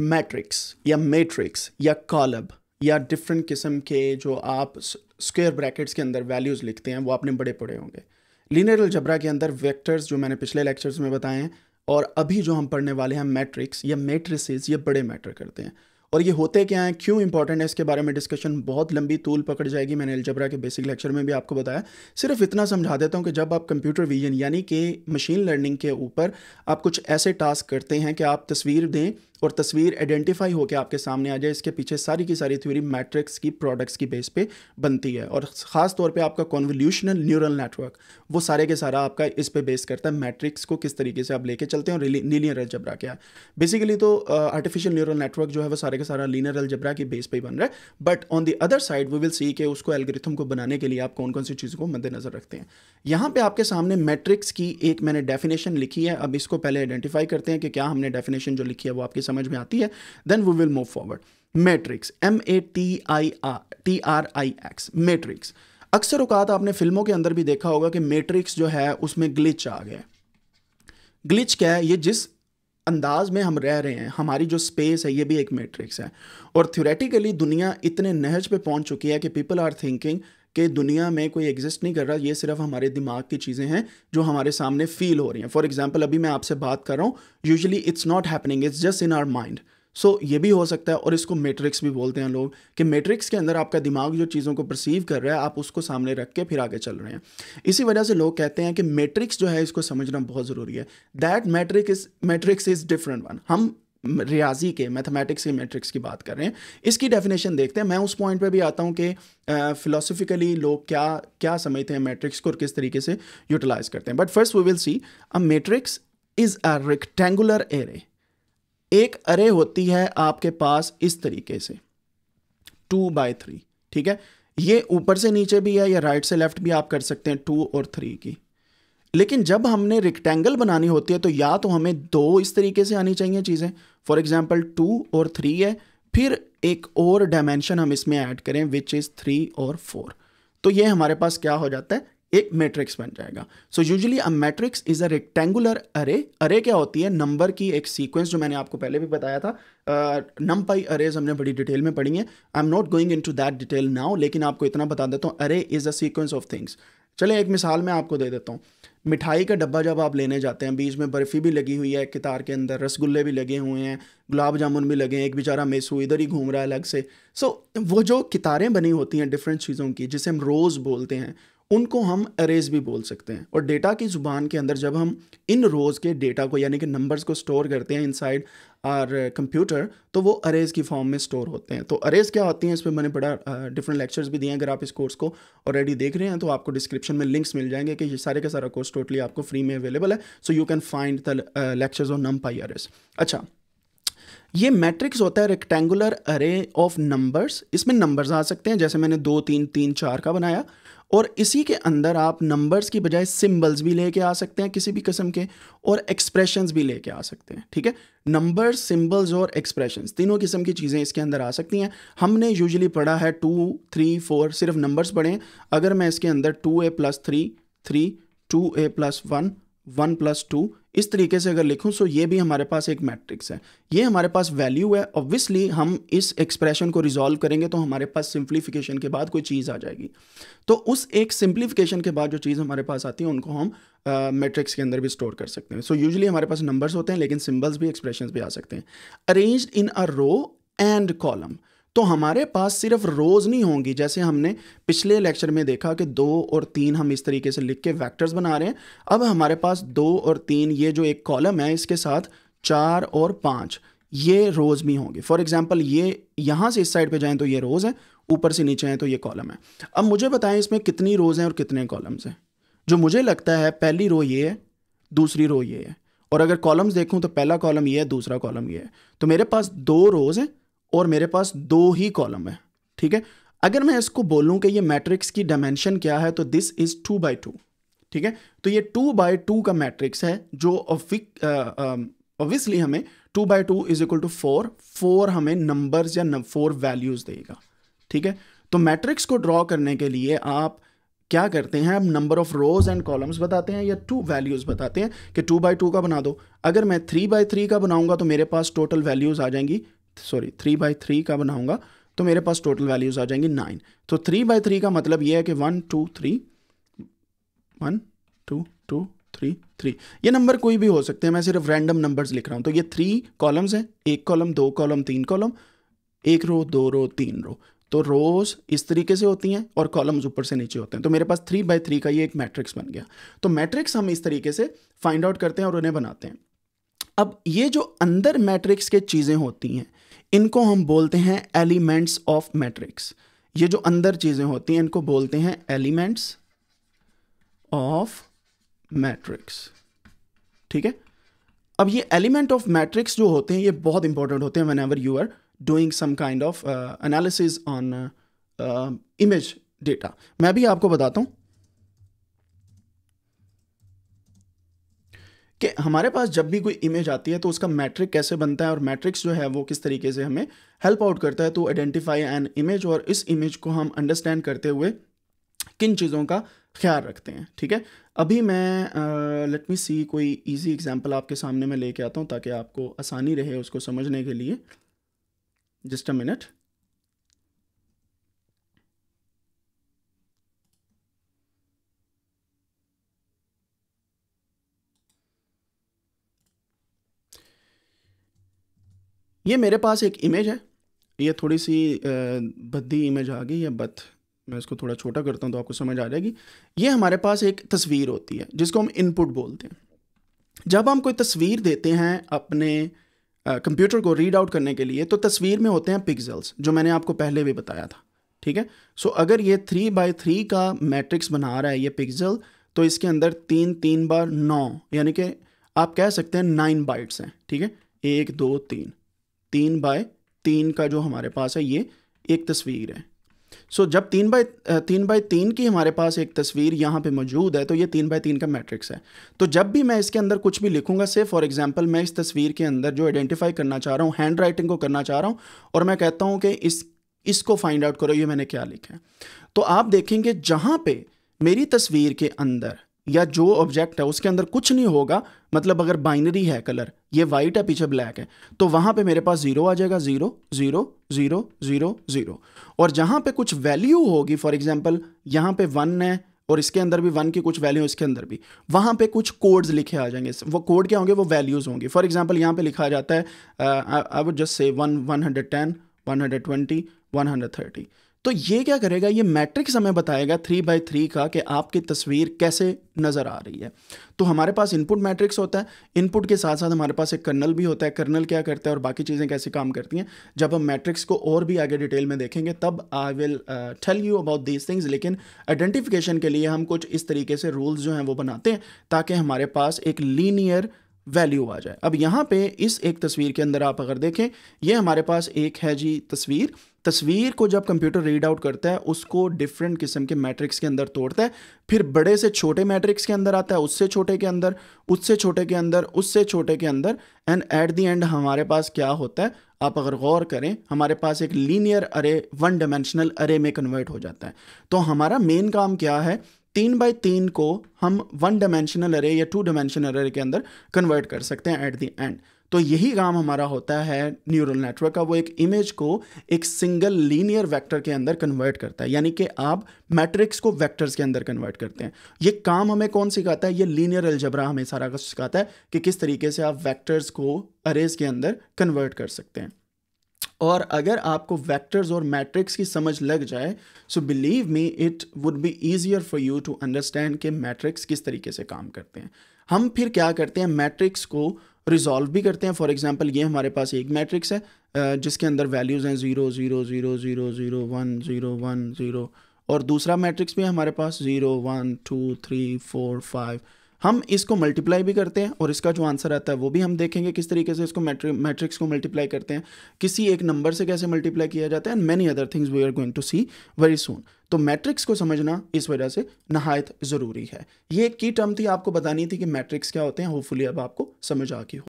matrix या matrix या कॉलब या डिफरेंट किस्म के जो आप स्क्वायर ब्रैकेट्स के अंदर वैल्यूज़ लिखते हैं वो आपने बड़े पड़े होंगे लीनियर अलजबरा के अंदर वेक्टर्स जो मैंने पिछले लेक्चर्स में बताए हैं और अभी जो हम पढ़ने वाले हैं मैट्रिक्स या मेट्रिस ये बड़े मैटर करते हैं और ये होते क्या हैं क्यों इंपॉर्टेंट है इसके बारे में डिस्कशन बहुत लंबी तूल पकड़ जाएगी मैंने अलजबरा के बेसिक लेक्चर में भी आपको बताया सिर्फ इतना समझा देता हूँ कि जब आप कंप्यूटर विजन यानी कि मशीन लर्निंग के ऊपर आप कुछ ऐसे टास्क करते हैं कि आप तस्वीर दें और तस्वीर आइडेंटिफाई होकर आपके सामने आ जाए इसके पीछे सारी की सारी थ्योरी मैट्रिक्स की प्रोडक्ट्स की बेस पे बनती है और ख़ास तौर पे आपका कॉन्वोल्यूशनल न्यूरल नेटवर्क वो सारे के सारा आपका इस पे बेस करता है मैट्रिक्स को किस तरीके से आप लेके चलते हैं और लीनियर अलजबरा क्या बेसिकली तो आर्टिफिशियल न्यूरल नेटवर्क जो है वो सारे के सारा लीनियर अलजबरा की बेस पर ही बन रहा है but on the other side we will see के उसको एल्ग्रिथम को बनाने के लिए आप कौन कौन सी चीज़ों को मद्देनजर रखते हैं यहाँ पर आपके सामने मैट्रिक्स की एक मैंने डेफिनेशन लिखी है अब इसको पहले आइडेंटिफाई करते हैं कि क्या हमने डेफिनेशन जो लिखी है वो आपके समझ में आती है then we will move forward matrix M A T I R T R I X matrix अक्सर अवकात आपने फिल्मों के अंदर भी देखा होगा कि मैट्रिक्स जो है उसमें ग्लिच आ गया ग्लिच क्या है ये जिस अंदाज में हम रह रहे हैं हमारी जो स्पेस है ये भी एक मैट्रिक्स है और थ्योरेटिकली दुनिया इतने नहज पे पहुंच चुकी है कि पीपल आर थिंकिंग कि दुनिया में कोई एग्जिस्ट नहीं कर रहा ये सिर्फ हमारे दिमाग की चीज़ें हैं जो हमारे सामने फील हो रही हैं फॉर एग्जाम्पल अभी मैं आपसे बात कर रहा हूँ usually it's not happening it's just in our mind so ये भी हो सकता है और इसको मैट्रिक्स भी बोलते हैं लोग कि मैट्रिक्स के अंदर आपका दिमाग जो चीज़ों को परसीव कर रहा है आप उसको सामने रख के फिर आगे चल रहे हैं इसी वजह से लोग कहते हैं कि मैट्रिक्स जो है इसको समझना बहुत ज़रूरी है that matrix is matrix is different one हम रियाजी के मैथमेटिक्स के मैट्रिक्स की बात कर रहे हैं इसकी डेफिनेशन देखते हैं मैं उस पॉइंट पे भी आता हूँ कि फिलोसफिकली लोग क्या क्या समझते हैं मैट्रिक्स को और किस तरीके से यूटिलाइज करते हैं but first we will see a matrix is a rectangular array एक अरे होती है आपके पास इस तरीके से टू बाय थ्री ठीक है ये ऊपर से नीचे भी है या राइट से लेफ्ट भी आप कर सकते हैं टू और थ्री की लेकिन जब हमने रिक्टेंगल बनानी होती है तो या तो हमें दो इस तरीके से आनी चाहिए चीज़ें फॉर एग्जाम्पल टू और थ्री है फिर एक और डायमेंशन हम इसमें ऐड करें विच इज़ थ्री और फोर तो ये हमारे पास क्या हो जाता है एक मैट्रिक्स बन जाएगा so usually a matrix is a rectangular array अरे क्या होती है नंबर की एक सीक्वेंस जो मैंने आपको पहले भी बताया था नम पाई अरेज हमने बड़ी डिटेल में पढ़ी है I am not going into that detail now लेकिन आपको इतना बता देता हूँ array is a sequence of things चले एक मिसाल मैं आपको दे देता हूँ मिठाई का डब्बा जब आप लेने जाते हैं बीच में बर्फ़ी भी लगी हुई है एक कितार के अंदर रसगुल्ले भी लगे हुए हैं गुलाब जामुन भी लगे हैं एक बेचारा मेसू इधर ही घूम रहा है अलग से सो so, वो जो कितारें बनी होती हैं डिफरेंट चीज़ों की जिसे हम रोज़ बोलते हैं उनको हम अरेज भी बोल सकते हैं और डेटा की ज़ुबान के अंदर जब हम इन रोज़ के डेटा को यानी कि नंबर्स को स्टोर करते हैं इनसाइड आर कंप्यूटर तो वो अरेज की फॉर्म में स्टोर होते हैं तो अरेज क्या होती हैं इस पर मैंने बड़ा डिफरेंट लेक्चर्स भी दिए हैं अगर आप इस कोर्स को ऑलरेडी देख रहे हैं तो आपको डिस्क्रिप्शन में लिंक्स मिल जाएंगे कि ये सारे का सारा कोर्स टोटली आपको फ्री में अवेलेबल है so you can find the lectures on NumPy arrays अच्छा ये मैट्रिक्स होता है रेक्टेंगुलर अरे ऑफ नंबर्स इसमें नंबर्स आ सकते हैं जैसे मैंने दो तीन तीन चार का बनाया और इसी के अंदर आप नंबर्स की बजाय सिम्बल्स भी लेके आ सकते हैं किसी भी किस्म के और एक्सप्रेशंस भी लेके आ सकते हैं ठीक है नंबर सिम्बल्स और एक्सप्रेशंस तीनों किस्म की चीज़ें इसके अंदर आ सकती हैं हमने यूजली पढ़ा है टू थ्री फोर सिर्फ नंबर्स पढ़े अगर मैं इसके अंदर two a plus three three two a plus one one plus two इस तरीके से अगर लिखूं सो ये भी हमारे पास एक मैट्रिक्स है ये हमारे पास वैल्यू है ऑब्वियसली हम इस एक्सप्रेशन को रिजॉल्व करेंगे तो हमारे पास सिंप्लीफिकेशन के बाद कोई चीज़ आ जाएगी तो उस एक सिंप्लीफिकेशन के बाद जो चीज़ हमारे पास आती है उनको हम मैट्रिक्स uh, के अंदर भी स्टोर कर सकते हैं सो so, यूजली हमारे पास नंबर्स होते हैं लेकिन सिम्बल्स भी एक्सप्रेशन भी आ सकते हैं arrange in a row and column तो हमारे पास सिर्फ रोज़ नहीं होंगी जैसे हमने पिछले लेक्चर में देखा कि दो और तीन हम इस तरीके से लिख के वैक्टर्स बना रहे हैं अब हमारे पास दो और तीन ये जो एक कॉलम है इसके साथ चार और पाँच ये रोज़ भी होंगे फॉर एग्जाम्पल ये यहाँ से इस साइड पे जाएँ तो ये रोज़ है ऊपर से नीचे हैं तो ये कॉलम है अब मुझे बताएं इसमें कितनी रोज़ हैं और कितने कॉलम्स हैं जो मुझे लगता है पहली रो ये है दूसरी रो ये है और अगर कॉलम्स देखूं तो पहला कॉलम ये है दूसरा कॉलम ये है तो मेरे पास दो रोज़ हैं और मेरे पास दो ही कॉलम है ठीक है अगर मैं इसको बोलूं कि ये मैट्रिक्स की डायमेंशन क्या है तो this is two by two ठीक है तो ये टू बाई टू का मैट्रिक्स है जो ऑब्वियसली हमें two by two is equal to four four हमें नंबर्स या फोर वैल्यूज़ देगा ठीक है तो मैट्रिक्स को ड्रॉ करने के लिए आप क्या करते हैं आप number of rows and columns बताते हैं या टू वैल्यूज़ बताते हैं कि टू बाई टू का बना दो अगर मैं थ्री बाई थ्री का बनाऊंगा तो मेरे पास टोटल वैल्यूज़ आ जाएंगी सॉरी थ्री बाई थ्री का बनाऊंगा तो मेरे पास टोटल वैल्यूज आ जाएंगी नाइन तो थ्री बाई थ्री का मतलब ये है कि one two three one two two three three ये नंबर कोई भी हो सकते हैं मैं सिर्फ रैंडम नंबर्स लिख रहा हूँ तो ये थ्री कॉलम्स हैं एक कॉलम दो कॉलम तीन कॉलम एक रो दो रो तीन रो तो रोज इस तरीके से होती हैं और कॉलम्स ऊपर से नीचे होते हैं तो मेरे पास थ्री बाई थ्री का ये एक मैट्रिक्स बन गया तो मैट्रिक्स हम इस तरीके से फाइंड आउट करते हैं और उन्हें बनाते हैं अब ये जो अंदर मैट्रिक्स के चीज़ें होती हैं इनको हम बोलते हैं एलिमेंट्स ऑफ मैट्रिक्स ये जो अंदर चीज़ें होती हैं इनको बोलते हैं एलिमेंट्स ऑफ मैट्रिक्स ठीक है अब ये एलिमेंट ऑफ मैट्रिक्स जो होते हैं ये बहुत इंपॉर्टेंट होते हैं whenever you are doing some kind of analysis on image data मैं भी आपको बताता हूं कि हमारे पास जब भी कोई इमेज आती है तो उसका मैट्रिक कैसे बनता है और मैट्रिक्स जो है वो किस तरीके से हमें हेल्प आउट करता है टू आइडेंटिफाई एन इमेज और इस इमेज को हम अंडरस्टैंड करते हुए किन चीज़ों का ख्याल रखते हैं ठीक है अभी मैं लेट मी सी कोई इजी एग्जांपल आपके सामने मैं लेके आता हूँ ताकि आपको आसानी रहे उसको समझने के लिए जस्ट अ मिनट ये मेरे पास एक इमेज है ये थोड़ी सी भद्दी इमेज आ गई है बथ मैं इसको थोड़ा छोटा करता हूँ तो आपको समझ आ जाएगी ये हमारे पास एक तस्वीर होती है जिसको हम इनपुट बोलते हैं जब हम कोई तस्वीर देते हैं अपने कंप्यूटर को रीड आउट करने के लिए तो तस्वीर में होते हैं पिक्सल्स जो मैंने आपको पहले भी बताया था ठीक है सो so, अगर ये थ्री बाई थ्री का मैट्रिक्स बना रहा है ये पिक्सल तो इसके अंदर तीन तीन बार नौ यानी कि आप कह सकते हैं नाइन बाइट्स हैं ठीक है एक दो तीन तीन बाय तीन का जो हमारे पास है ये एक तस्वीर है सो so, जब तीन बाय तीन बाय तीन की हमारे पास एक तस्वीर यहाँ पे मौजूद है तो ये तीन बाय तीन का मैट्रिक्स है तो जब भी मैं इसके अंदर कुछ भी लिखूंगा से फॉर एग्जांपल मैं इस तस्वीर के अंदर जो आइडेंटिफाई करना चाह रहा हूँ हैंड राइटिंग को करना चाह रहा हूँ और मैं कहता हूँ कि इस इसको फाइंड आउट करो ये मैंने क्या लिखा है तो आप देखेंगे जहाँ पे मेरी तस्वीर के अंदर या जो ऑब्जेक्ट है उसके अंदर कुछ नहीं होगा मतलब अगर बाइनरी है कलर ये वाइट है पीछे ब्लैक है तो वहां पे मेरे पास ज़ीरो आ जाएगा zero zero zero zero zero और जहां पे कुछ वैल्यू होगी फॉर एग्जांपल यहां पे वन है और इसके अंदर भी वन की कुछ वैल्यू इसके अंदर भी वहां पे कुछ कोड्स लिखे आ जाएंगे वो कोड क्या होंगे वो वैल्यूज़ होंगे फॉर एग्जाम्पल यहां पर लिखा जाता है I would just say one one hundred ten one hundred twenty one hundred thirty तो ये क्या करेगा ये मैट्रिक्स हमें बताएगा थ्री बाई थ्री का कि आपकी तस्वीर कैसे नज़र आ रही है तो हमारे पास इनपुट मैट्रिक्स होता है इनपुट के साथ साथ हमारे पास एक कर्नल भी होता है कर्नल क्या करता है और बाकी चीज़ें कैसे काम करती हैं जब हम मैट्रिक्स को और भी आगे डिटेल में देखेंगे तब I will tell you about these things लेकिन आइडेंटिफिकेशन के लिए हम कुछ इस तरीके से रूल्स जो हैं वो बनाते हैं ताकि हमारे पास एक लीनियर वैल्यू आ जाए अब यहाँ पे इस एक तस्वीर के अंदर आप अगर देखें ये हमारे पास एक है जी तस्वीर तस्वीर को जब कंप्यूटर रीड आउट करता है उसको डिफरेंट किस्म के मैट्रिक्स के अंदर तोड़ता है फिर बड़े से छोटे मैट्रिक्स के अंदर आता है उससे छोटे के अंदर उससे छोटे के अंदर उससे छोटे के अंदर एंड एट दी एंड हमारे पास क्या होता है आप अगर गौर करें हमारे पास एक लीनियर अरे वन डायमेंशनल अरे में कन्वर्ट हो जाता है तो हमारा मेन काम क्या है तीन बाई तीन को हम वन डायमेंशनल अरे या टू डायमेंशनल अरे के अंदर कन्वर्ट कर सकते हैं एट द एंड तो यही काम हमारा होता है न्यूरल नेटवर्क का वो एक इमेज को एक सिंगल लीनियर वेक्टर के अंदर कन्वर्ट करता है यानी कि आप मैट्रिक्स को वेक्टर्स के अंदर कन्वर्ट करते हैं ये काम हमें कौन सिखाता है ये लीनियर अलजबरा हमें सारा कुछ सिखाता है कि किस तरीके से आप वेक्टर्स को अरेज के अंदर कन्वर्ट कर सकते हैं और अगर आपको वेक्टर्स और मैट्रिक्स की समझ लग जाए so believe me it would be easier for you to understand कि मैट्रिक्स किस तरीके से काम करते हैं हम फिर क्या करते हैं मैट्रिक्स को रिजॉल्व भी करते हैं फॉर एग्जांपल ये हमारे पास एक मैट्रिक्स है जिसके अंदर वैल्यूज़ हैं zero zero zero zero zero one zero one zero और दूसरा मैट्रिक्स भी है हमारे पास zero one two three four five हम इसको मल्टीप्लाई भी करते हैं और इसका जो आंसर आता है वो भी हम देखेंगे किस तरीके से इसको मैट्रिक्स को मल्टीप्लाई करते हैं किसी एक नंबर से कैसे मल्टीप्लाई किया जाता है and many other things we are going to see very soon तो मैट्रिक्स को समझना इस वजह से नहायत ज़रूरी है ये एक की टर्म थी आपको बतानी थी कि मैट्रिक्स क्या होते हैं होपफुली अब आपको समझ आ गई हो